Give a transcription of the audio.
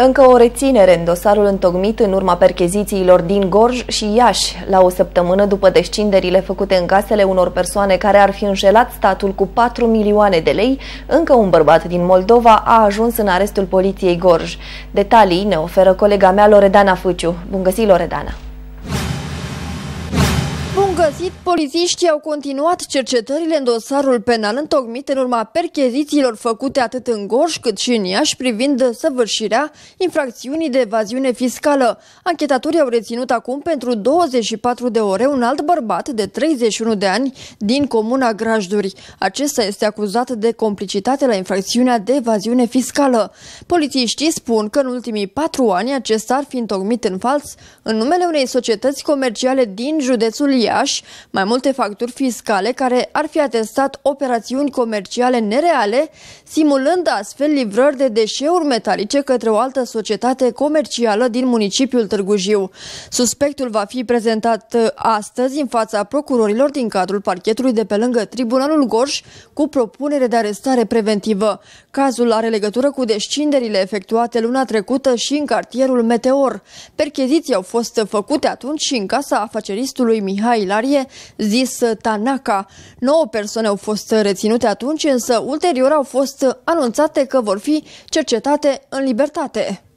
Încă o reținere în dosarul întocmit în urma perchezițiilor din Gorj și Iași, la o săptămână după descinderile făcute în casele unor persoane care ar fi înșelat statul cu 4 milioane de lei, încă un bărbat din Moldova a ajuns în arestul poliției Gorj. Detalii ne oferă colega mea Loredana Fuciu. Bun găsit, Loredana! găsit, polițiștii au continuat cercetările în dosarul penal întocmit în urma perchezițiilor făcute atât în Gorj cât și în Iași privind săvârșirea infracțiunii de evaziune fiscală. Anchetatorii au reținut acum pentru 24 de ore un alt bărbat de 31 de ani din comuna Grajduri. Acesta este acuzat de complicitate la infracțiunea de evaziune fiscală. Polițiștii spun că în ultimii patru ani acesta ar fi întocmit în fals în numele unei societăți comerciale din județul Iași Iași, mai multe facturi fiscale care ar fi atestat operațiuni comerciale nereale, simulând astfel livrări de deșeuri metalice către o altă societate comercială din municipiul Târgu Jiu. Suspectul va fi prezentat uh, astăzi în fața procurorilor din cadrul parchetului de pe lângă Tribunalul Gorj cu propunere de arestare preventivă. Cazul are legătură cu descinderile efectuate luna trecută și în cartierul Meteor. Percheziții au fost făcute atunci și în casa afaceristului Mihai Lai februarie, zis Tanaka. 9 persoane au fost reținute atunci, însă ulterior au fost anunțate că vor fi cercetate în libertate.